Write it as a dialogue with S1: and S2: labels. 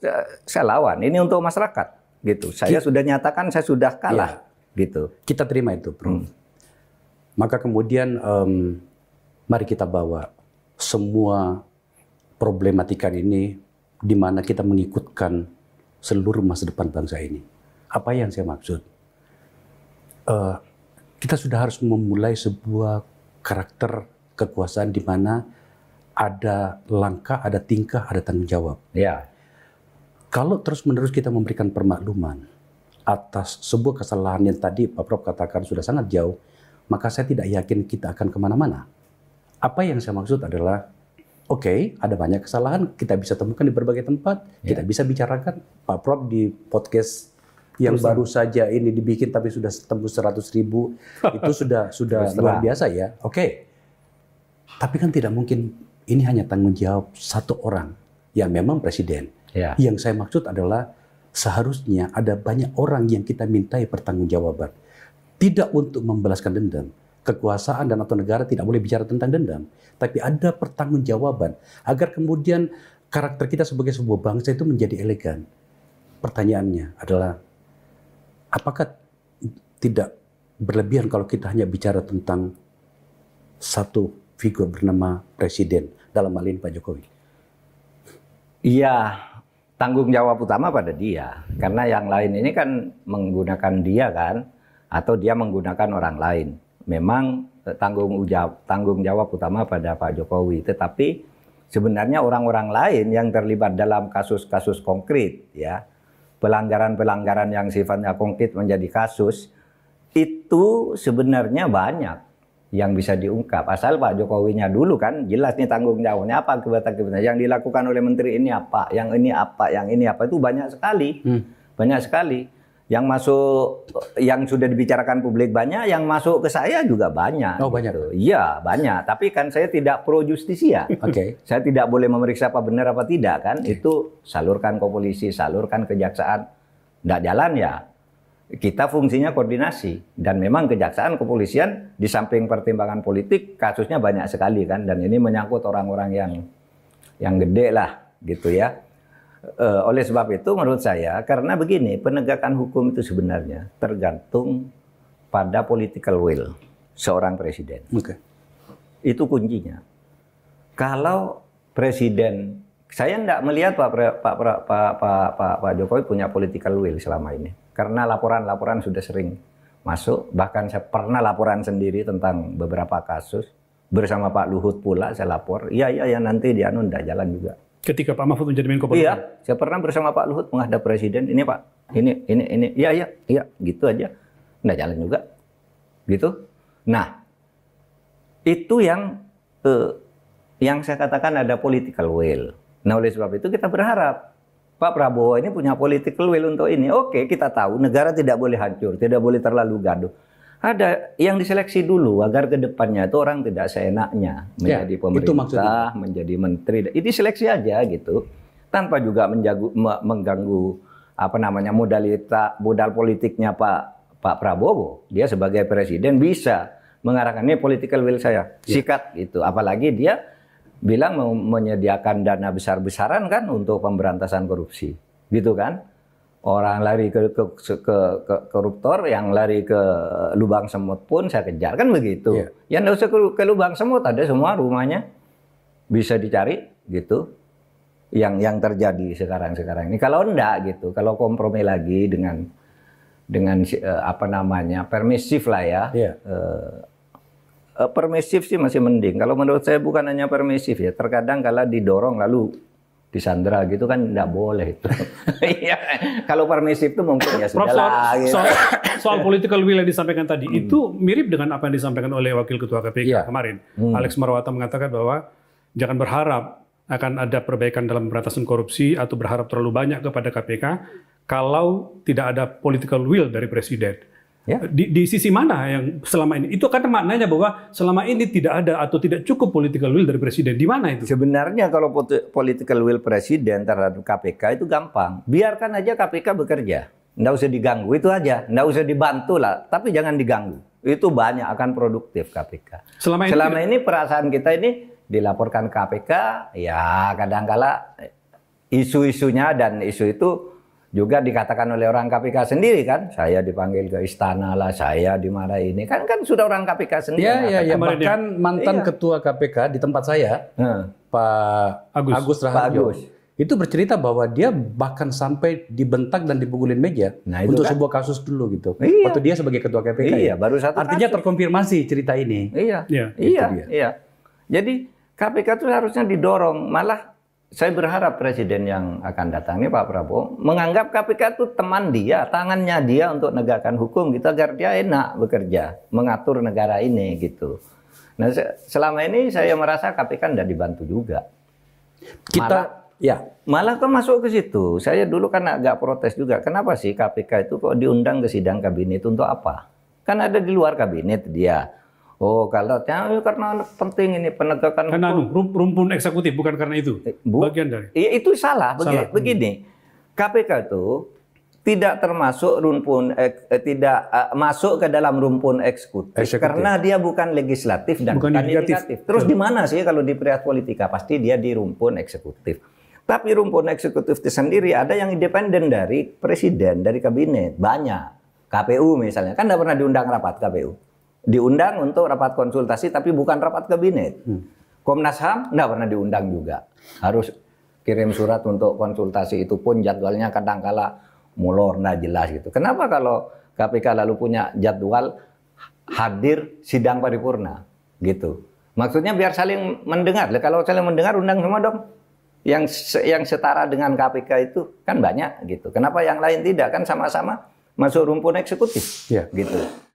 S1: Eh, saya lawan. Ini untuk masyarakat gitu. Saya Ki sudah nyatakan saya sudah kalah
S2: ya. gitu. Kita terima itu, Bro. Hmm. Maka kemudian um, mari kita bawa semua problematika ini di mana kita mengikutkan seluruh masa depan bangsa ini. Apa yang saya maksud? Uh, kita sudah harus memulai sebuah karakter kekuasaan di mana ada langkah, ada tingkah, ada tanggung jawab. Ya. Kalau terus-menerus kita memberikan permakluman atas sebuah kesalahan yang tadi Pak Prof katakan sudah sangat jauh, maka saya tidak yakin kita akan kemana-mana. Apa yang saya maksud adalah, oke, okay, ada banyak kesalahan, kita bisa temukan di berbagai tempat, yeah. kita bisa bicarakan. Pak Prof di podcast yang baru saja ini dibikin tapi sudah tembus 100 ribu, itu sudah sudah luar biasa ya. Oke, okay. tapi kan tidak mungkin ini hanya tanggung jawab satu orang, yang memang presiden Ya. Yang saya maksud adalah seharusnya ada banyak orang yang kita mintai pertanggungjawaban. Tidak untuk membalaskan dendam. Kekuasaan dan atau negara tidak boleh bicara tentang dendam. Tapi ada pertanggungjawaban agar kemudian karakter kita sebagai sebuah bangsa itu menjadi elegan. Pertanyaannya adalah apakah tidak berlebihan kalau kita hanya bicara tentang satu figur bernama presiden dalam hal ini Pak Jokowi?
S1: Iya, tanggung jawab utama pada dia karena yang lain ini kan menggunakan dia kan atau dia menggunakan orang lain memang eh, tanggung jawab tanggung jawab utama pada Pak Jokowi tetapi sebenarnya orang-orang lain yang terlibat dalam kasus-kasus konkret ya pelanggaran-pelanggaran yang sifatnya konkret menjadi kasus itu sebenarnya banyak yang bisa diungkap. Asal Pak Jokowinya dulu kan jelas nih tanggung jawabnya apa kebetulan yang dilakukan oleh menteri ini apa, yang ini apa, yang ini apa itu banyak sekali. Hmm. Banyak sekali. Yang masuk yang sudah dibicarakan publik banyak, yang masuk ke saya juga banyak. Oh, gitu. banyak. Iya, banyak. Tapi kan saya tidak pro justisia. Ya. Oke. okay. Saya tidak boleh memeriksa apa benar apa tidak kan. Okay. Itu salurkan ke polisi, salurkan kejaksaan. Tidak jalan ya kita fungsinya koordinasi dan memang kejaksaan kepolisian di samping pertimbangan politik kasusnya banyak sekali kan dan ini menyangkut orang-orang yang yang gede lah gitu ya e, oleh sebab itu menurut saya karena begini penegakan hukum itu sebenarnya tergantung pada political will seorang presiden okay. itu kuncinya kalau presiden saya tidak melihat pak, pak, pak, pak, Pak, Pak, Pak Jokowi punya political will selama ini karena laporan-laporan sudah sering masuk. Bahkan saya pernah laporan sendiri tentang beberapa kasus bersama Pak Luhut pula saya lapor. Iya iya ya nanti dia nunda jalan juga.
S2: Ketika Pak Mahfud menjadi Menko iya, Polhukam. Iya,
S1: saya pernah bersama Pak Luhut menghadap presiden. Ini Pak, ini ini ini. Iya iya iya gitu aja. nunda jalan juga. Gitu. Nah, itu yang eh, yang saya katakan ada political will. Nah, oleh sebab itu kita berharap Pak Prabowo ini punya political will untuk ini. Oke, kita tahu negara tidak boleh hancur, tidak boleh terlalu gaduh. Ada yang diseleksi dulu agar ke depannya itu orang tidak seenaknya ya, menjadi ya, pemerintah, itu menjadi menteri. Itu seleksi aja gitu. Tanpa juga menjagu, mengganggu apa namanya modalitas modal politiknya Pak Pak Prabowo. Dia sebagai presiden bisa mengarahkan ini political will saya. Ya. Sikat ya. gitu. Apalagi dia bilang mau menyediakan dana besar-besaran kan untuk pemberantasan korupsi, gitu kan? Orang lari ke, ke, ke, ke koruptor, yang lari ke lubang semut pun saya kejar kan begitu. Yeah. Yang nggak usah ke, ke lubang semut ada semua rumahnya bisa dicari gitu. Yang yang terjadi sekarang-sekarang ini kalau enggak gitu, kalau kompromi lagi dengan dengan eh, apa namanya permisif lah ya. Yeah. Iya. Eh, permisif sih masih mending. Kalau menurut saya bukan hanya permisif ya. Terkadang kalau didorong lalu disandra gitu kan tidak boleh itu. Iya. kalau permisif itu mungkin ya sudah Gitu. Soal,
S2: soal political will yang disampaikan tadi hmm. itu mirip dengan apa yang disampaikan oleh Wakil Ketua KPK ya. kemarin. Hmm. Alex Marwata mengatakan bahwa jangan berharap akan ada perbaikan dalam pemberantasan korupsi atau berharap terlalu banyak kepada KPK kalau tidak ada political will dari presiden. Ya. Di, di sisi mana yang selama ini? Itu kata maknanya bahwa selama ini tidak ada atau tidak cukup political will dari presiden. Di mana itu? Sebenarnya
S1: kalau political will presiden terhadap KPK itu gampang. Biarkan aja KPK bekerja. Nggak usah diganggu, itu aja. Nggak usah dibantu lah, tapi jangan diganggu. Itu banyak akan produktif KPK. Selama ini, selama ini perasaan kita ini dilaporkan KPK, ya kadangkala isu-isunya dan isu itu juga dikatakan oleh orang KPK sendiri kan saya dipanggil ke istana
S2: lah saya di mana ini kan
S1: kan sudah orang KPK sendiri ya, ya, ya. bahkan mantan iya.
S2: ketua KPK di tempat saya hmm. Pak Agus, Agus Raharjo Pak itu bercerita bahwa dia bahkan sampai dibentak dan dipukulin meja nah, untuk kan? sebuah kasus dulu gitu iya. waktu dia sebagai ketua KPK ya. iya, ya baru satu artinya kasus. terkonfirmasi cerita ini
S1: iya iya iya, iya. jadi KPK itu harusnya didorong malah saya berharap presiden yang akan datang ini Pak Prabowo menganggap KPK itu teman dia, tangannya dia untuk negarkan hukum gitu agar dia enak bekerja, mengatur negara ini gitu. Nah, selama ini saya merasa KPK tidak dibantu juga. Kita malah, ya, malah kok masuk ke situ. Saya dulu kan agak protes juga. Kenapa sih KPK itu kok diundang ke sidang kabinet untuk apa? Kan ada di luar kabinet dia Oh, kalau ya, ya karena penting ini penegakan karena hukum. Anu, rumpun eksekutif bukan karena itu. Eh, bu, bagian dari. Ya, itu salah. Begini, salah. begini. KPK itu tidak termasuk rumpun eh, tidak eh, masuk ke dalam rumpun eksekutif, eksekutif karena dia bukan legislatif dan bukan, bukan yudikatif. Terus di mana sih kalau di pihak politika pasti dia di rumpun eksekutif. Tapi rumpun eksekutif itu sendiri ada yang independen dari presiden, dari kabinet, banyak. KPU misalnya kan tidak pernah diundang rapat KPU diundang untuk rapat konsultasi tapi bukan rapat kabinet. Hmm. Komnas HAM tidak pernah diundang juga. Harus kirim surat untuk konsultasi itu pun jadwalnya kadangkala molor nah jelas gitu. Kenapa kalau KPK lalu punya jadwal hadir sidang paripurna gitu. Maksudnya biar saling mendengar. Kalau saling mendengar undang semua dong. Yang yang setara dengan KPK itu kan banyak gitu. Kenapa yang lain tidak? Kan sama-sama masuk rumpun eksekutif. Yeah. Gitu.